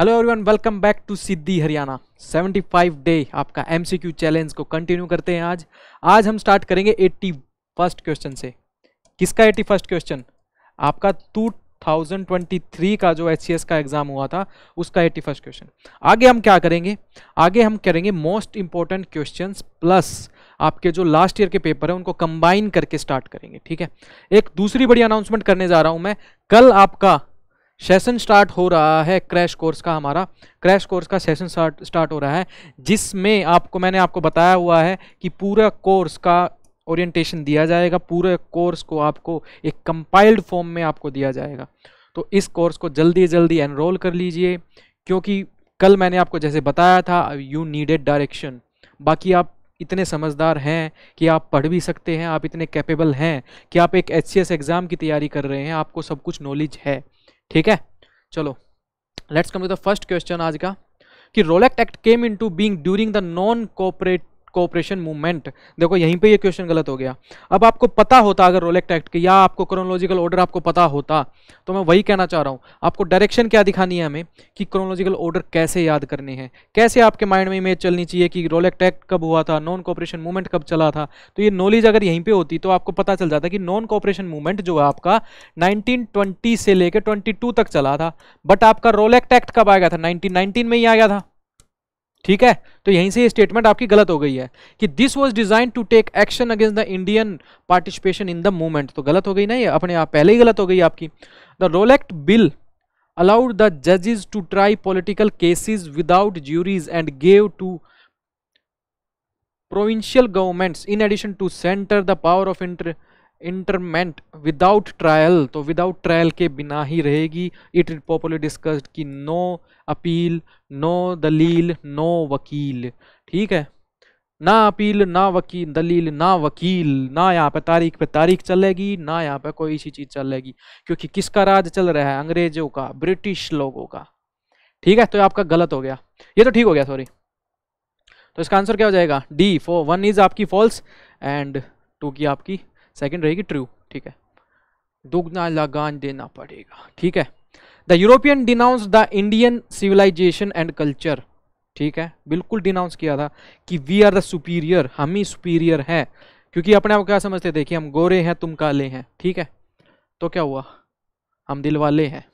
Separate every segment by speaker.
Speaker 1: Hello everyone welcome back to Siddhi Haryana 75 day आपका MCQ challenge को continue करते हैं आज आज हम स्टार्ट करेंगे एट्टी फर्स्ट क्वेश्चन से किसका 80 फर्स्ट क्वेश्चन आपका 2023 का जो एच का एग्ज़ाम हुआ था उसका 80 फर्स्ट क्वेश्चन आगे हम क्या करेंगे आगे हम करेंगे मोस्ट इंपॉर्टेंट क्वेश्चन प्लस आपके जो लास्ट ईयर के पेपर हैं उनको कंबाइन करके स्टार्ट करेंगे ठीक है एक दूसरी बड़ी अनाउंसमेंट करने जा रहा हूँ मैं कल आपका सेशन स्टार्ट हो रहा है क्रैश कोर्स का हमारा क्रैश कोर्स का सेशन स्टार्ट हो रहा है जिसमें आपको मैंने आपको बताया हुआ है कि पूरा कोर्स का ओरिएंटेशन दिया जाएगा पूरे कोर्स को आपको एक कंपाइल्ड फॉर्म में आपको दिया जाएगा तो इस कोर्स को जल्दी जल्दी एनरोल कर लीजिए क्योंकि कल मैंने आपको जैसे बताया था यू नीडेड डायरेक्शन बाकी आप इतने समझदार हैं कि आप पढ़ भी सकते हैं आप इतने कैपेबल हैं कि आप एक एच एग्ज़ाम की तैयारी कर रहे हैं आपको सब कुछ नॉलेज है ठीक है चलो let's come to the first question आज का कि Rowlatt act came into being during the non cooperate cooperation movement देखो यहीं पे ये क्वेश्चन गलत हो गया अब आपको पता होता अगर रोलेक्ट एक्ट की या आपको क्रोनोलॉजिकल ऑर्डर आपको पता होता तो मैं वही कहना चाह रहा हूँ आपको डायरेक्शन क्या दिखानी है हमें कि क्रोनोलॉजिकल ऑर्डर कैसे याद करनी है कैसे आपके माइंड में इमेज चलनी चाहिए कि रोलेक्ट एक्ट कब हुआ था नॉन कॉपरेशन मूवमेंट कब चला था तो ये नॉलेज अगर यहीं पर होती तो आपको पता चल जाता कि नॉन कॉपरेशन मूवमेंट जो है आपका नाइनटीन से लेकर ट्वेंटी तक चला था बट आपका रोलेक्ट एक्ट कब आ गया था नाइनटीन में ही आ गया था ठीक है तो यहीं से ये स्टेटमेंट आपकी गलत हो गई है कि this was design to take action against the Indian participation in the movement तो गलत हो गई ना ये अपने आप पहले ही गलत हो गई आपकी the Rowlatt bill allowed the जजेज to try political cases without juries and gave to provincial governments in addition to center the power of inter internment without trial तो विदाउट ट्रायल के बिना ही रहेगी इट इज पॉपुलर डिस्कस्ड कि no appeal no दलील no वकील ठीक है ना अपील ना वकील दलील ना वकील ना यहाँ पे तारीख पे तारीख चलेगी ना यहाँ पे कोई सी चीज़ चलेगी क्योंकि किसका राज चल रहा है अंग्रेजों का ब्रिटिश लोगों का ठीक है तो आपका गलत हो गया ये तो ठीक हो गया सॉरी तो इसका आंसर क्या हो जाएगा डी फो वन इज आपकी फॉल्स एंड टू की आपकी सेकंड रहेगी ट्रू ठीक है दुगना लगान देना पड़ेगा ठीक है the European denounce the Indian civilisation and culture ठीक है बिल्कुल डिनाउंस किया था कि वी आर द सुपीरियर हम ही सुपीरियर हैं क्योंकि अपने आप क्या समझते देखिए हम गोरे हैं तुम काले हैं ठीक है तो क्या हुआ हम दिल वाले हैं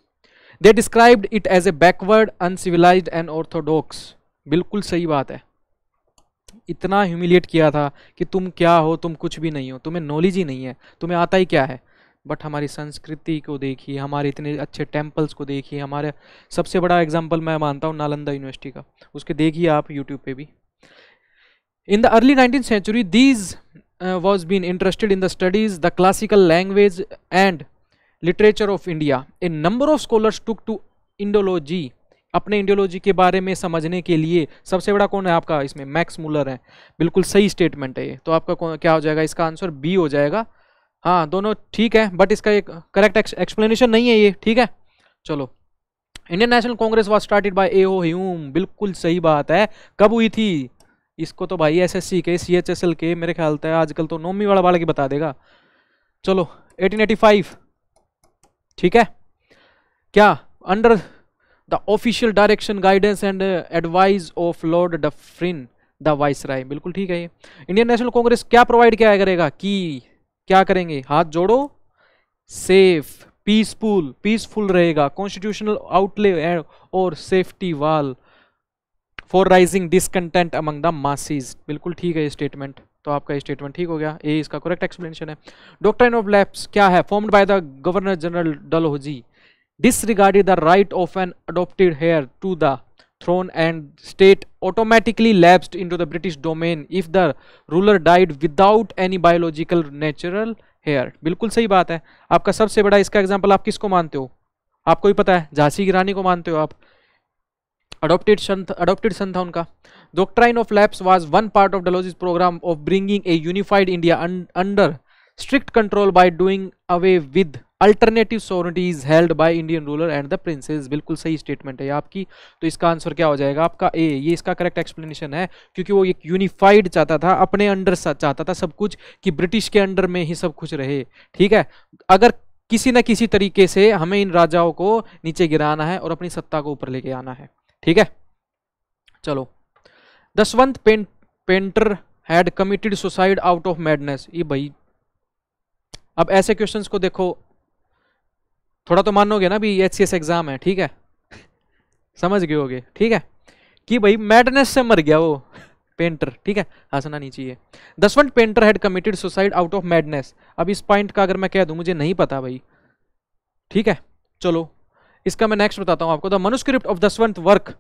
Speaker 1: they described it as a backward uncivilised and orthodox बिल्कुल सही बात है इतना ह्यूमिलिएट किया था कि तुम क्या हो तुम कुछ भी नहीं हो तुम्हें नॉलेज ही नहीं है तुम्हें आता ही क्या है बट हमारी संस्कृति को देखिए हमारे इतने अच्छे टेम्पल्स को देखिए हमारे सबसे बड़ा एग्जाम्पल मैं मानता हूँ नालंदा यूनिवर्सिटी का उसके देखिए आप यूट्यूब पर भी in the early nineteen century these was been interested in the studies the classical language and literature of India a number of scholars took to Indology अपने इंडियोलॉजी के बारे में समझने के लिए सबसे बड़ा कौन है आपका इसमें मैक्स मूलर है बिल्कुल सही स्टेटमेंट है ये तो आपका क्या हो जाएगा इसका आंसर बी हो जाएगा हाँ दोनों ठीक है बट इसका एक करेक्ट एक्सप्लेनेशन नहीं है ये ठीक है चलो Indian National Congress was started by A O Hume बिल्कुल सही बात है कब हुई थी इसको तो भाई एसएससी के सीएचएसएल के मेरे ख्याल से आजकल तो नोमी वाला वाला की बता देगा चलो 1885 ठीक है क्या under the official direction guidance and advice of Lord Dufferin the viceroy बिल्कुल ठीक है ये इंडियन नेशनल कांग्रेस क्या प्रोवाइड क्या करेगा कि क्या करेंगे हाथ जोड़ो सेफ पीसफुल पीसफुल रहेगा कॉन्स्टिट्यूशनल आउटले और safety valve for rising discontent among the masses बिल्कुल ठीक है ये स्टेटमेंट तो आपका स्टेटमेंट ठीक हो गया ये इसका करेक्ट एक्सप्लेनेशन है डॉक्टर ऑफ लैप्स क्या है formed by the Governor General Dalhousie disregarded the right of an adopted heir to the throne and state automatically lapsed into the British domain if the ruler died without any biological natural heir. bilkul sahi baat hai aapka sabse bada iska example aap kisko mante ho aapko hi pata hai jhansi ki rani ko mante ho aap adopted son adopted son tha unka doctrine of lapse was one part of dalhousie's program of bringing a unified india un under strict control by doing away with alternative sovereignty is held by Indian ruler and the princes बिल्कुल सही statement है आपकी तो इसका answer क्या हो जाएगा आपका ए ये इसका करेक्ट एक्सप्लेनेशन है क्योंकि वो एक यूनिफाइड चाहता था अपने अंडर चाहता था सब कुछ कि ब्रिटिश के अंडर में ही सब कुछ रहे ठीक है अगर किसी न किसी तरीके से हमें इन राजाओं को नीचे गिराना है और अपनी सत्ता को ऊपर लेके आना है ठीक है चलो Daswant paint painter had committed suicide out of madness ये भाई अब ऐसे क्वेश्चंस को देखो थोड़ा तो मानोगे ना भी एच एग्ज़ाम है ठीक है समझ गए होगे ठीक है कि भाई मैडनेस से मर गया वो पेंटर ठीक है हंसना नहीं चाहिए Daswant painter had committed suicide out of madness अब इस पॉइंट का अगर मैं कह दूं मुझे नहीं पता भाई ठीक है चलो इसका मैं नेक्स्ट बताता हूँ आपको the manuscript of Daswant work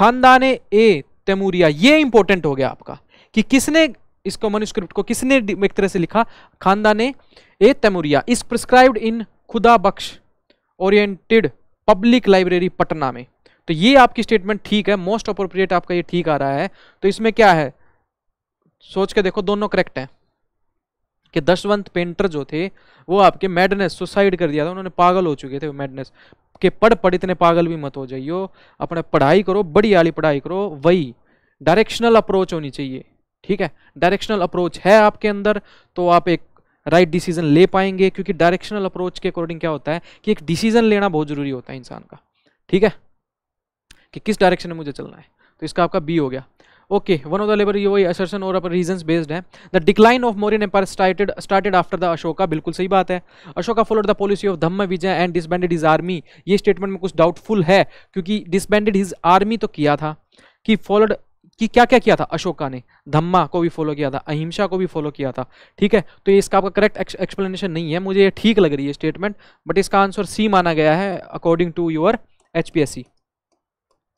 Speaker 1: Khandan e तेमूरिया ये इंपॉर्टेंट हो गया आपका कि किसने इसको मनुस्क्रिप्ट को किसने एक तरह से लिखा खानदान ए तेमूरिया इस prescribe in Khuda Bakhsh oriented public library Patna में तो ये आपकी स्टेटमेंट ठीक है मोस्ट अप्रोप्रिएट आपका ये ठीक आ रहा है तो इसमें क्या है सोच के देखो दोनों करेक्ट हैं कि दशवंत पेंटर जो थे वो आपके मैडनेस सुसाइड कर दिया था उन्होंने पागल हो चुके थे मैडनेस के पढ़ पढ़ इतने पागल भी मत हो जाइयो अपने पढ़ाई करो बड़ी वाली पढ़ाई करो वही डायरेक्शनल अप्रोच होनी चाहिए ठीक है डायरेक्शनल अप्रोच है आपके अंदर तो आप एक राइट डिसीजन ले पाएंगे क्योंकि डायरेक्शनल अप्रोच के अकॉर्डिंग क्या होता है कि एक डिसीजन लेना बहुत ज़रूरी होता है इंसान का ठीक है कि किस डायरेक्शन में मुझे चलना है तो इसका आपका बी हो गया okay one of the labour ये वही असर्सन और अपर रीजंस बेस्ड है the decline of Mauryan empire started started after the Ashoka बिल्कुल सही बात है Ashoka followed the policy of dhamma vijay and disbanded his army ये स्टेटमेंट में कुछ डाउटफुल है क्योंकि डिसबैंडेड हिज आर्मी तो किया था कि फॉलोड कि क्या क्या किया था अशोका ने धम्मा को भी फॉलो किया था अहिंसा को भी फॉलो किया था ठीक है तो ये इसका आपका करेक्ट एक्सप्लेनेशन नहीं है मुझे ये ठीक लग रही है स्टेटमेंट बट इसका आंसर सी माना गया है according to your H P S C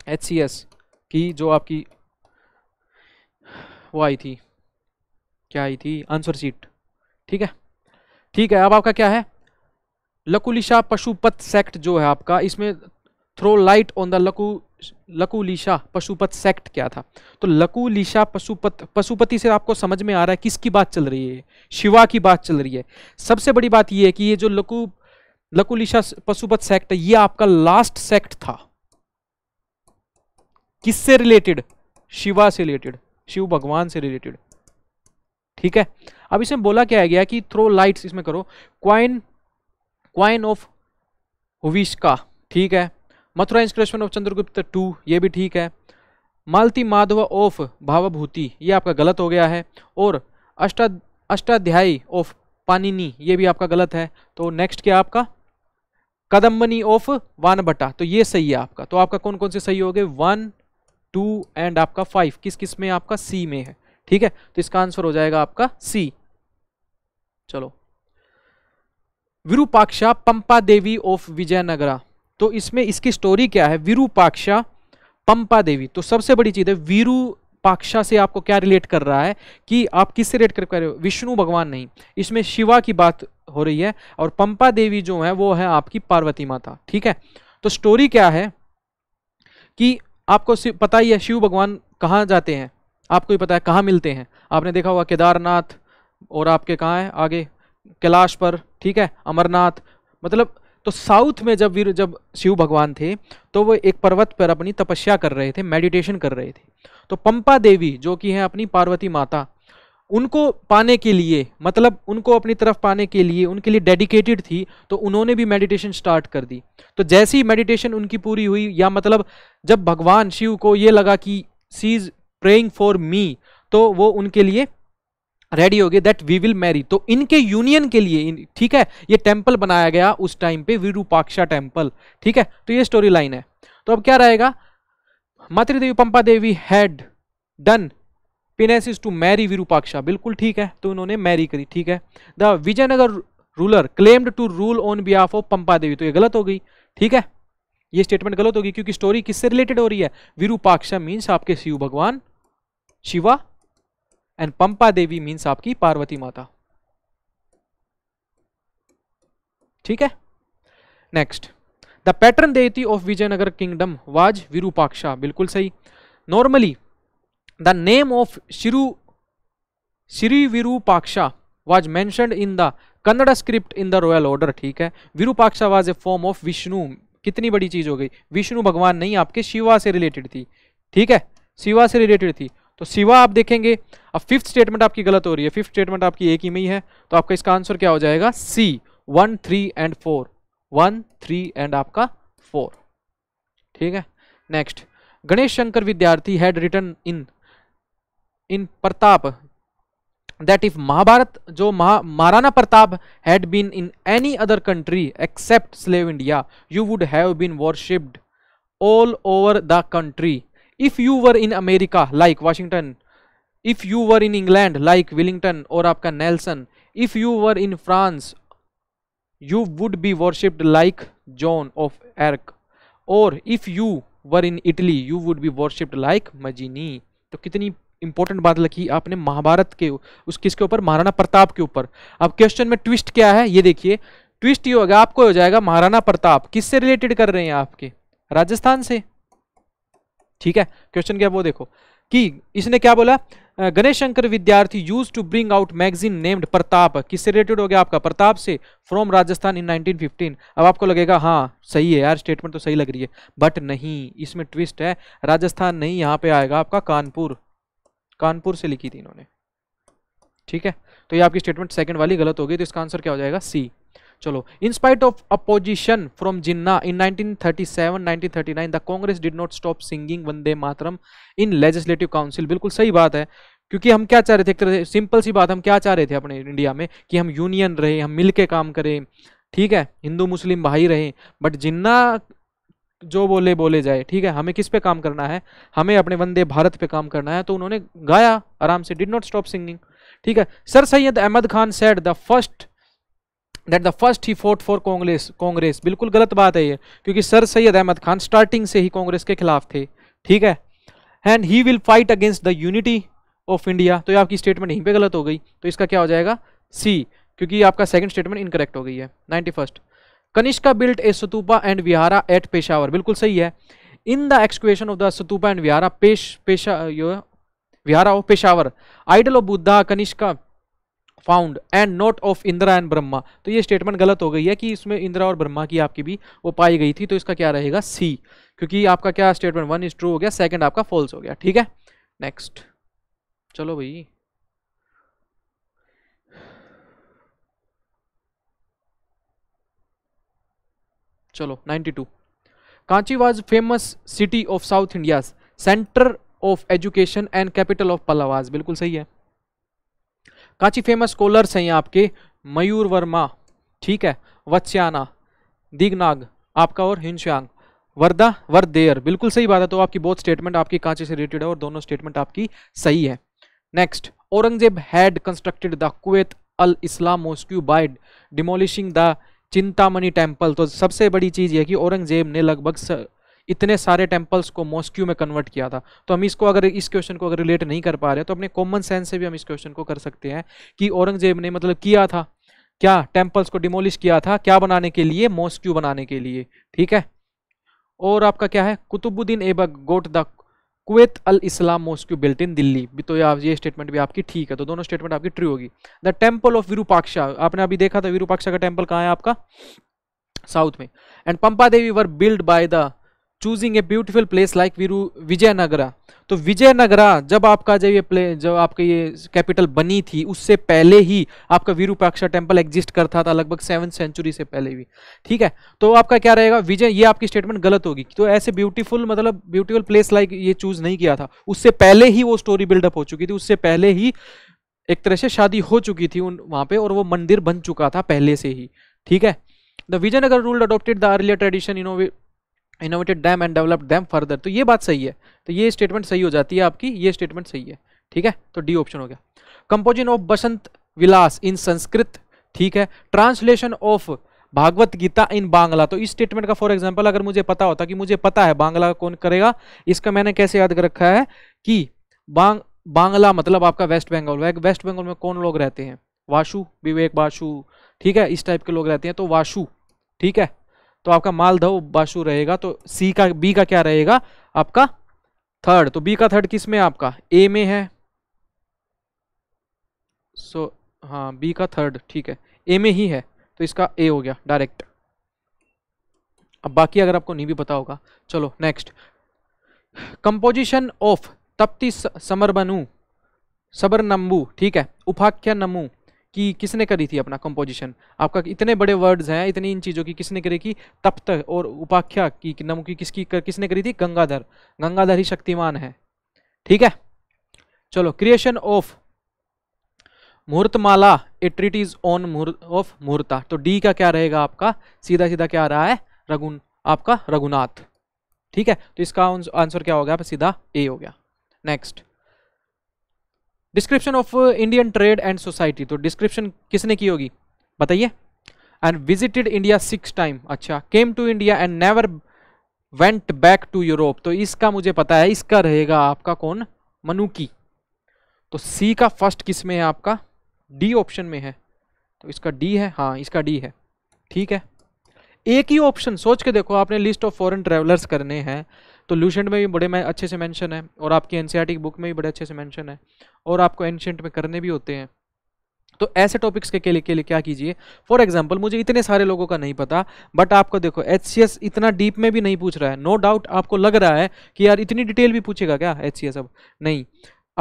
Speaker 1: H C S की जो आपकी वो आई थी क्या आई थी आंसर सीट ठीक है ठीक है अब आपका क्या है लकुलिशा पशुपत सेक्ट जो है आपका इसमें थ्रो लाइट ऑन द लकु लकुलीशा पशुपत सेक्ट क्या था तो लकुलीशा पशुपत पशुपति से आपको समझ में आ रहा है किसकी बात चल रही है शिवा की बात चल रही है सबसे बड़ी बात यह है कि ये जो लकु लकुलीशा पशुपत सेक्ट ये आपका लास्ट सेक्ट था किससे रिलेटेड शिवा से रिलेटेड शिव भगवान से रिलेटेड ठीक है अब इसमें बोला क्या गया कि थ्रो लाइट्स इसमें करो क्वाइन क्वाइन ऑफ हुविश ठीक है Mathura inscription of Chandragupta two ये भी ठीक है मालती माधव ऑफ भावभूति ये आपका गलत हो गया है और अष्टा अष्टाध्यायी ऑफ पानिनी ये भी आपका गलत है तो नेक्स्ट क्या आपका कदम्बनी ऑफ वान बटा तो ये सही है आपका तो आपका कौन कौन से सही हो गए वन टू एंड आपका फाइव किस किस में आपका सी में है ठीक है तो इसका आंसर हो जाएगा आपका सी चलो विरूपाक्षा पंपा देवी ऑफ विजयनगरा तो इसमें इसकी स्टोरी क्या है वीरूपाक्षा पंपा देवी तो सबसे बड़ी चीज़ है पाक्षा से आपको क्या रिलेट कर रहा है कि आप किससे रिलेट कर रहे हो विष्णु भगवान नहीं इसमें शिवा की बात हो रही है और पंपा देवी जो है वो है आपकी पार्वती माता ठीक है तो स्टोरी क्या है कि आपको पता ही है शिव भगवान कहाँ जाते हैं आपको ही पता है कहाँ मिलते हैं आपने देखा होगा केदारनाथ और आपके कहाँ है आगे कैलाश पर ठीक है अमरनाथ मतलब तो साउथ में जब वीर जब शिव भगवान थे तो वो एक पर्वत पर अपनी तपस्या कर रहे थे मेडिटेशन कर रहे थे तो पंपा देवी जो कि हैं अपनी पार्वती माता उनको पाने के लिए मतलब उनको अपनी तरफ पाने के लिए उनके लिए डेडिकेटेड थी तो उन्होंने भी मेडिटेशन स्टार्ट कर दी तो जैसे ही मेडिटेशन उनकी पूरी हुई या मतलब जब भगवान शिव को ये लगा कि she is praying for me तो वो उनके लिए रेडी हो गए दैट वी विल मैरी तो इनके यूनियन के लिए ठीक है ये टेम्पल बनाया गया उस टाइम पे विरूपाक्षा टेम्पल ठीक है तो ये स्टोरी लाइन है तो अब क्या रहेगा Matridevi Pampa Devi had done penance is to marry Virupaksha बिल्कुल ठीक है तो उन्होंने मैरी करी ठीक है the Vijayanagar ruler claimed to rule on behalf of Pampa Devi तो ये गलत हो गई ठीक है ये स्टेटमेंट गलत होगी क्योंकि स्टोरी किससे रिलेटेड हो रही है विरूपाक्षा मीन्स आपके शिव भगवान शिवा एंड पंपा देवी मीन्स आपकी पार्वती माता ठीक है next the patron deity of Vijayanagar kingdom was Virupaksha बिल्कुल सही नॉर्मली द नेम ऑफ शिरु Shri Virupaksha was mentioned in the Kannada script in the royal order ठीक है Virupaksha was a form of Vishnu कितनी बड़ी चीज हो गई विष्णु भगवान नहीं आपके शिवा से रिलेटेड थी ठीक है शिवा से रिलेटेड थी तो सिवा आप देखेंगे अब फिफ्थ स्टेटमेंट आपकी गलत हो रही है फिफ्थ स्टेटमेंट आपकी एक ही में ही है तो आपका इसका आंसर क्या हो जाएगा C one three and four one three and आपका फोर ठीक है next Ganesh Shankar Vidyarthi had written in in Pratap that if Mahabharat जो महा Maharana Pratap had been in any other country except slave India you would have been worshipped all over the country if you were in America like Washington if you were in England like Wellington और आपका Nelson if you were in France you would be worshipped like Joan of Arc और if you were in Italy you would be worshipped like Mazzini तो कितनी important बात लिखी आपने महाभारत के उस किसके ऊपर महाराणा प्रताप के ऊपर अब क्वेश्चन में ट्विस्ट क्या है ये देखिए ट्विस्ट ये होगा आपको हो जाएगा महाराणा प्रताप किससे रिलेटेड कर रहे हैं आपके राजस्थान से ठीक है क्वेश्चन क्या वो देखो कि इसने क्या बोला Ganesh Shankar Vidyarthi used to bring out magazine named Pratap किससे रिलेटेड हो गया आपका प्रताप से फ्रॉम राजस्थान इन 1915 अब आपको लगेगा हाँ सही है यार स्टेटमेंट तो सही लग रही है बट नहीं इसमें ट्विस्ट है राजस्थान नहीं यहाँ पे आएगा आपका कानपुर कानपुर से लिखी थी इन्होंने ठीक है तो ये आपकी स्टेटमेंट सेकंड वाली गलत होगी तो इसका आंसर क्या हो जाएगा सी चलो in spite of opposition from Jinnah in 1937 1939 the Congress did not stop singing Vande Mataram in legislative council बिल्कुल सही बात है क्योंकि हम क्या चाह रहे थे एक तरह से सिंपल सी बात हम क्या चाह रहे थे अपने इंडिया में कि हम यूनियन रहे हम मिल काम करें ठीक है हिंदू मुस्लिम भाई रहे बट जिन्ना जो बोले बोले जाए ठीक है हमें किस पे काम करना है हमें अपने वंदे भारत पे काम करना है तो उन्होंने गाया आराम से डिड नॉट स्टॉप सिंगिंग ठीक है sir Syed Ahmed Khan said the first that the first he fought for Congress Congress बिल्कुल गलत बात है ये क्योंकि सर सैयद अहमद खान स्टार्टिंग से ही कांग्रेस के खिलाफ थे ठीक है and he will fight against the unity of India तो ये आपकी स्टेटमेंट यहीं पे गलत हो गई तो इसका क्या हो जाएगा सी क्योंकि आपका सेकंड स्टेटमेंट इनकरेक्ट हो गई है ninety first Kanishka built a stupa and vihara at Peshawar बिल्कुल सही है in the excavation of the stupa and vihara पेश पेशा यो vihara of Peshawar idol of Buddha Kanishka found and not of Indra and Brahma तो ये स्टेटमेंट गलत हो गई है कि इसमें इंदिरा और ब्रह्मा की आपकी भी वो पाई गई थी तो इसका क्या रहेगा सी क्योंकि आपका क्या स्टेटमेंट वन इज ट्रू हो गया सेकंड आपका फॉल्स हो गया ठीक है नेक्स्ट चलो भाई चलो 92 Kanchi was famous city of South India centre of education and capital of Pallavas बिल्कुल सही है काफ़ी फेमस स्कॉलर्स हैं आपके मयूर वर्मा ठीक है वत्स्याना दिगनाग आपका और हिंसांग वर्दा वर्देयर बिल्कुल सही बात है तो आपकी बहुत स्टेटमेंट आपकी कांची से रिलेटेड है और दोनों स्टेटमेंट आपकी सही है next Aurangzeb had constructed the Quwwat al Islam mosque by demolishing the Chintamani temple तो सबसे बड़ी चीज़ यह कि औरंगजेब ने लगभग इतने सारे टेम्पल्स को मॉस्क्यू में कन्वर्ट किया था तो हम इसको अगर इस क्वेश्चन को अगर रिलेट नहीं कर पा रहे तो अपने कॉमन सेंस से भी हम इस क्वेश्चन को कर सकते हैं कि औरंगजेब ने मतलब किया था क्या टेम्पल्स को डिमोलिश किया था क्या बनाने के लिए मॉस्क्यू बनाने के लिए ठीक है और आपका क्या है Qutubuddin Aibak got the Quwwat al Islam mosque built in Delhi भी तो आप ये स्टेटमेंट भी आपकी ठीक है तो दोनों स्टेटमेंट आपकी ट्री होगी द टेम्पल ऑफ विरूपाक्षा आपने अभी देखा था विरूपाक्षा का टेम्पल कहाँ है आपका साउथ में and Pampa Devi were build by the choosing a beautiful place like वीरू विजयनगरा तो विजयनगरा जब आपका जब ये प्ले जब आपका ये कैपिटल बनी थी उससे पहले ही आपका विरूपाक्षा टेम्पल एग्जिस्ट करता था लगभग सेवन सेंचुरी से पहले भी ठीक है तो आपका क्या रहेगा विजय ये आपकी स्टेटमेंट गलत होगी तो ऐसे ब्यूटीफुल मतलब ब्यूटीफुल प्लेस लाइक ये चूज नहीं किया था उससे पहले ही वो स्टोरी बिल्डअप हो चुकी थी उससे पहले ही एक तरह से शादी हो चुकी थी उन वहाँ पे और वो मंदिर बन चुका था पहले से ही ठीक है the Vijayanagar rule adopted the earlier tradition इनोवे innovated them and developed them further तो ये बात सही है तो ये स्टेटमेंट सही हो जाती है आपकी ये स्टेटमेंट सही है ठीक है तो डी ऑप्शन हो गया composition of Basant Vilas in Sanskrit ठीक है translation of Bhagavat Gita in Bangla तो इस स्टेटमेंट का फॉर एग्जाम्पल अगर मुझे पता होता कि मुझे पता है बांग्ला कौन करेगा इसका मैंने कैसे याद कर रखा है कि बांग बांग्ला मतलब आपका वेस्ट बंगाल वेस्ट बंगाल में कौन लोग रहते हैं वाशु विवेक वाशु ठीक है इस टाइप के लोग रहते हैं तो वाशु ठीक है तो आपका मालधव बाशु रहेगा तो सी का बी का क्या रहेगा आपका थर्ड तो बी का थर्ड किस में आपका ए में है सो हाँ बी का थर्ड ठीक है ए में ही है तो इसका ए हो गया डायरेक्ट अब बाकी अगर आपको नहीं भी पता होगा चलो नेक्स्ट कंपोजिशन ऑफ तप्ती समरबनु सबर नंबू ठीक है उपाख्या नमू कि किसने करी थी अपना कंपोजिशन आपका इतने बड़े वर्ड्स हैं इतनी इन चीज़ों की किसने करी की तप्त और उपाख्या की नमू की किसकी कर, किसने करी थी गंगाधर गंगाधर ही शक्तिमान है ठीक है चलो creation of Muhurtamala A is on muhurta of muhurta तो डी का क्या रहेगा आपका सीधा सीधा क्या आ रहा है रघुन आपका रघुनाथ ठीक है तो इसका आंसर क्या हो गया सीधा ए हो गया next description of Indian trade and society तो डिस्क्रिप्शन किसने की होगी बताइए and visited India six time अच्छा came to India and never went back to Europe तो इसका मुझे पता है इसका रहेगा आपका कौन मनुकी तो सी का फर्स्ट किस में है आपका डी ऑप्शन में है तो इसका डी है हाँ इसका डी है ठीक है एक ही ऑप्शन सोच के देखो आपने लिस्ट ऑफ फॉरेन ट्रेवलर्स करने हैं तो लूशेंट में भी बड़े मैं अच्छे से मेंशन है और आपकी एन e की बुक में भी बड़े अच्छे से मेंशन है और आपको एनशेंट में करने भी होते हैं तो ऐसे टॉपिक्स के, के लिए के लिए क्या कीजिए फॉर एग्जाम्पल मुझे इतने सारे लोगों का नहीं पता बट आपको देखो एच इतना डीप में भी नहीं पूछ रहा है नो no डाउट आपको लग रहा है कि यार इतनी डिटेल भी पूछेगा क्या एच अब नहीं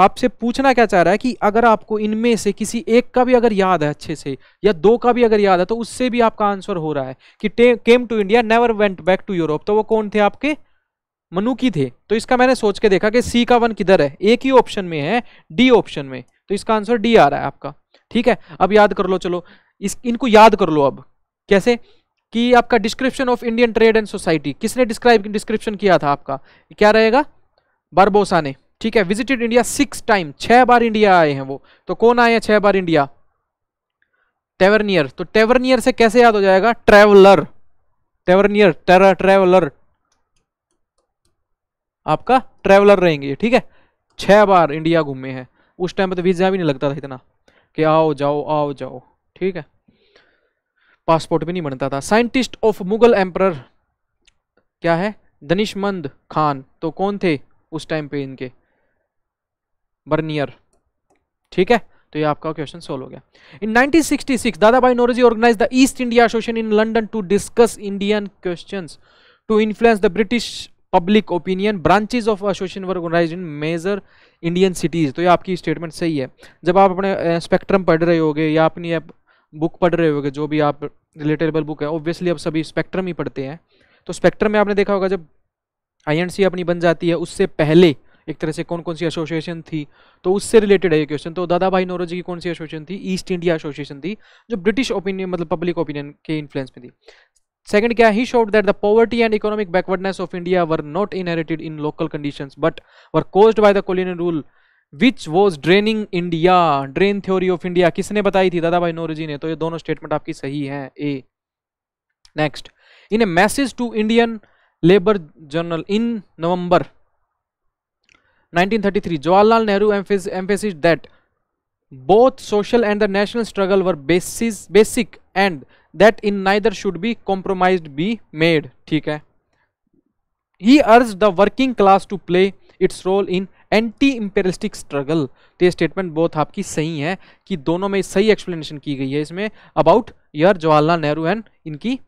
Speaker 1: आपसे पूछना क्या चाह रहा है कि अगर आपको इनमें से किसी एक का भी अगर याद है अच्छे से या दो का भी अगर याद है तो उससे भी आपका आंसर हो रहा है कि came to India never went back to Europe तो वो कौन थे आपके मनु की थे तो इसका मैंने सोच के देखा कि सी का वन किधर है एक ही ऑप्शन में है डी ऑप्शन में तो इसका आंसर डी आ रहा है आपका ठीक है अब याद कर लो चलो इस इनको याद कर लो अब कैसे कि आपका description of Indian trade and society किसने डिस्क्राइब डिस्क्रिप्शन किया था आपका क्या रहेगा बारबोसा ने ठीक है विजिटेड इंडिया सिक्स टाइम छह बार इंडिया आए हैं वो तो कौन आए हैं छह बार इंडिया टेवरनियर तो टेवरनियर से कैसे याद हो जाएगा ट्रेवलर टेवरनियर टेरा ट्रेवलर आपका ट्रैवलर रहेंगे ठीक है छः बार इंडिया घूमे हैं उस टाइम पर तो वीज़ा भी नहीं लगता था इतना कि आओ जाओ आओ जाओ ठीक है पासपोर्ट भी नहीं बनता था साइंटिस्ट ऑफ मुगल एम्पर क्या है दनिशमंद खान तो कौन थे उस टाइम पे इनके बर्नियर ठीक है तो ये आपका क्वेश्चन सोल्व हो गया इन 1966 Dadabhai Naoroji organise the East India association in London to discuss Indian questions to influence the British public opinion branches of association were organise in major Indian cities तो ये आपकी स्टेटमेंट सही है जब आप अपने स्पेक्ट्रम पढ़ रहे होगे या अपनी बुक पढ़ रहे होगे जो भी आप रिलेटेबल बुक है ऑब्वियसली आप सभी स्पेक्ट्रम ही पढ़ते हैं तो स्पेक्ट्रम में आपने देखा होगा जब आई अपनी बन जाती है उससे पहले एक तरह से कौन कौन सी एसोसिएशन थी तो उससे रिलेटेड है ये क्वेश्चन तो दादा भाई नोरोजी की कौन सी एसोसिएशन थी ईस्ट इंडिया एसोसिएशन थी जो ब्रिटिश ओपिनियन मतलब पब्लिक ओपिनियन के इन्फ्लुएंस में थी सेकंड क्या he showed that the poverty and economic backwardness of India were not inherited in local conditions but were caused by the colonial rule which was draining India drain theory of India किसने बताई थी दादा भाई नोरजी ने तो ये दोनों statement आपकी सही है A next in a message to Indian labour journal in November 1933 Jawaharlal Nehru emphasis that both social and the national struggle were basis basic and that in neither should be compromise be made ठीक है he urged the working class to play its role in anti imperialistic struggle तो ये statement बहुत आपकी सही है कि दोनों में सही एक्सप्लेनेशन की गई है इसमें about your Jawaharlal Nehru and इनकी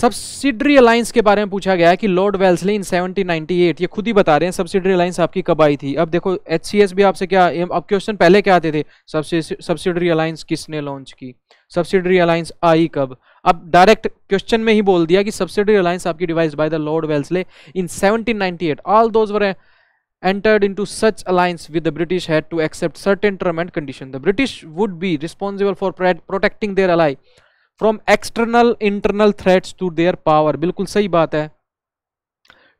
Speaker 1: सब्सिडरी अलायंस के बारे में पूछा गया है कि लॉर्ड वेल्सले इन 1798 ये खुद ही बता रहे हैं सब्सिडरी अलायंस आपकी कब आई थी अब देखो एच भी आपसे क्या अब क्वेश्चन पहले क्या आते थे सब्सिडरी अलायंस किसने लॉन्च की सब्सिडरी अलायंस आई कब अब डायरेक्ट क्वेश्चन में ही बोल दिया कि सब्सिडरी अलायंस आपकी devise by the Lord Wellesley in 1798 all those were entered into such alliance with the British had to accept certain term and condition the British would be responsible for protecting their ally from external internal threats to their power बिल्कुल सही बात है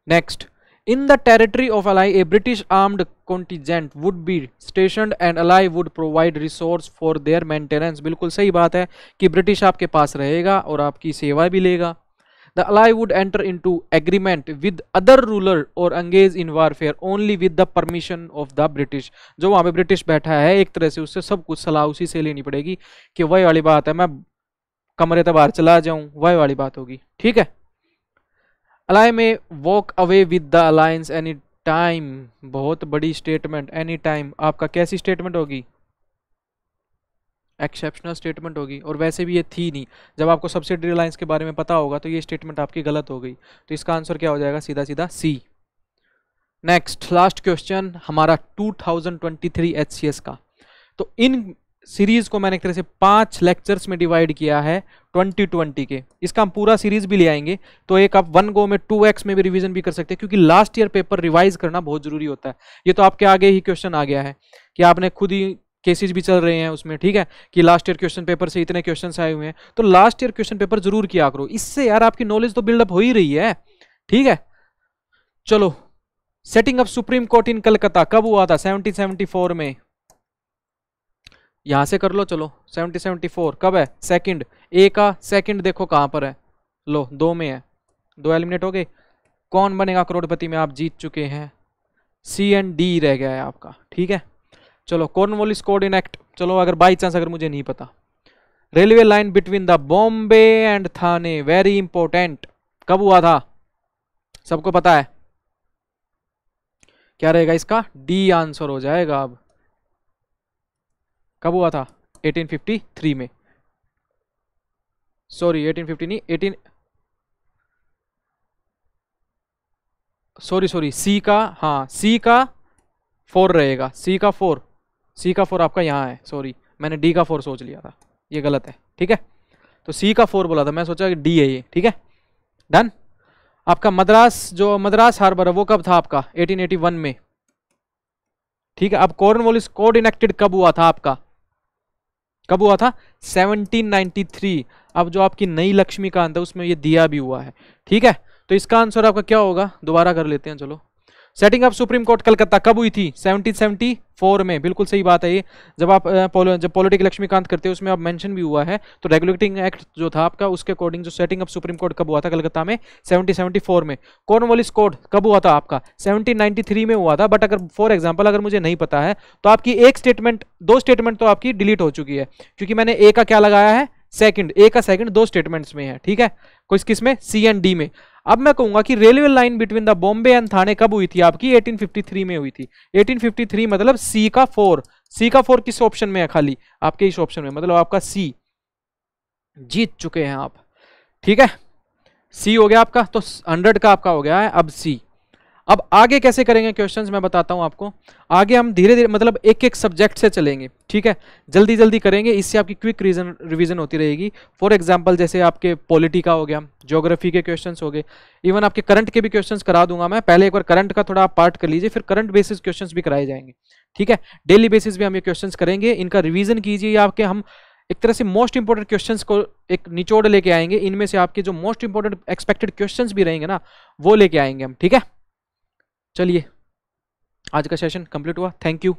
Speaker 1: next in the territory of ally a British armed contingent would be station and ally would provide resource for their maintenance बिल्कुल सही बात है कि British आपके पास रहेगा और आपकी सेवा भी लेगा the ally would enter into agreement with other ruler और engage in warfare only with the permission of the British जो वहाँ पर ब्रिटिश बैठा है एक तरह से उससे सब कुछ सलाह उसी से लेनी पड़ेगी कि वही वाली बात है मैं कमरे तक बाहर चला जाऊं वह वाली बात होगी ठीक है अलाय में walk away with the alliance any time बहुत बड़ी स्टेटमेंट एनी टाइम आपका कैसी स्टेटमेंट होगी एक्सेप्शनल स्टेटमेंट होगी और वैसे भी ये थी नहीं जब आपको सब्सिडी अलायंस के बारे में पता होगा तो ये स्टेटमेंट आपकी गलत हो गई तो इसका आंसर क्या हो जाएगा सीधा सीधा सी नेक्स्ट लास्ट क्वेश्चन हमारा 2023 एचसीएस का तो इन सीरीज को मैंने एक तरह से पांच लेक्चर्स में डिवाइड किया है 2020 के इसका हम पूरा सीरीज भी ले आएंगे तो एक आप वन गो में टू एक्स में भी रिवीजन भी कर सकते हैं क्योंकि लास्ट ईयर पेपर रिवाइज करना बहुत जरूरी होता है ये तो आपके आगे ही क्वेश्चन आ गया है कि आपने खुद ही केसेज भी चल रहे हैं उसमें ठीक है कि लास्ट ईयर क्वेश्चन पेपर से इतने क्वेश्चन आए हुए हैं तो लास्ट ईयर क्वेश्चन पेपर जरूर किया करो इससे यार आपकी नॉलेज तो बिल्डअप हो ही रही है ठीक है चलो setting up supreme court in Calcutta कब हुआ था 1774 में यहाँ से कर लो चलो सेवेंटी सेवेंटी फोर कब है सेकंड ए का सेकंड देखो कहाँ पर है लो दो में है दो एलिमिनेट हो गए कौन बनेगा करोड़पति में आप जीत चुके हैं सी एंड डी रह गया है आपका ठीक है चलो कॉर्नवॉलिस कोड इन एक्ट चलो अगर बाई चांस अगर मुझे नहीं पता railway line between the Bombay and Thane very important कब हुआ था सबको पता है क्या रहेगा इसका डी आंसर हो जाएगा अब कब हुआ था 1853 में सॉरी 1850 नहीं 18 सॉरी सॉरी सी का हाँ सी का फोर रहेगा सी का फोर सी का फोर आपका यहाँ है सॉरी मैंने डी का फोर सोच लिया था ये गलत है ठीक है तो सी का फोर बोला था मैं सोचा कि डी है ये ठीक है डन आपका मद्रास जो मद्रास हार्बर है वो कब था आपका 1881 में ठीक है अब कॉर्नवॉलिस कोड इनेक्टेड कब हुआ था आपका कब हुआ था 1793 अब जो आपकी नई लक्ष्मीकांत है उसमें ये दिया भी हुआ है ठीक है तो इसका आंसर आपका क्या होगा दोबारा कर लेते हैं चलो setting of supreme court Calcutta कब हुई थी 1774 में बिल्कुल सही बात है ये जब आप जब पॉलिटिक लक्ष्मीकांत करते हैं उसमें आप मेंशन भी हुआ है तो रेगुलेटिंग एक्ट जो था आपका उसके अकॉर्डिंग जो सेटिंग ऑफ सुप्रीम कोर्ट कब हुआ था कलकत्ता में 1774 में वॉलिस कोड कब हुआ था आपका 1793 में हुआ था बट अगर फॉर एग्जाम्पल अगर मुझे नहीं पता है तो आपकी एक स्टेटमेंट दो स्टेटमेंट तो आपकी डिलीट हो चुकी है क्योंकि मैंने ए का क्या लगाया है सेकंड ए का सेकंड दो स्टेटमेंट्स में है ठीक है कुछ किस में सी एंड डी में अब मैं कहूंगा कि railway line between the Bombay and Thane कब हुई थी आपकी 1853 में हुई थी 1853 मतलब सी का फोर सी का फोर किस ऑप्शन में है खाली आपके इस ऑप्शन में मतलब आपका सी जीत चुके हैं आप ठीक है सी हो गया आपका तो हंड्रेड का आपका हो गया है अब सी अब आगे कैसे करेंगे क्वेश्चंस मैं बताता हूँ आपको आगे हम धीरे धीरे मतलब एक एक सब्जेक्ट से चलेंगे ठीक है जल्दी जल्दी करेंगे इससे आपकी क्विक रीजन रिवीजन होती रहेगी फॉर एग्जांपल जैसे आपके पॉलिटी का हो गया ज्योग्राफी के क्वेश्चंस हो गए इवन आपके करंट के भी क्वेश्चंस करा दूंगा मैं पहले एक बार करंट का थोड़ा आप पार्ट कर लीजिए फिर करंट बेसिस क्वेश्चन भी कराए जाएंगे ठीक है डेली बेसिस भी हम ये क्वेश्चन करेंगे इनका रिवीजन कीजिए आपके हम एक तरह से मोस्ट इंपॉर्टेंट क्वेश्चंस को एक निचोड़ लेके आएंगे इनमें से आपके जो मोस्ट इंपॉर्टेंट एक्सपेक्टेड क्वेश्चंस भी रहेंगे ना वो लेके आएंगे हम ठीक है चलिए आज का सेशन कंप्लीट हुआ थैंक यू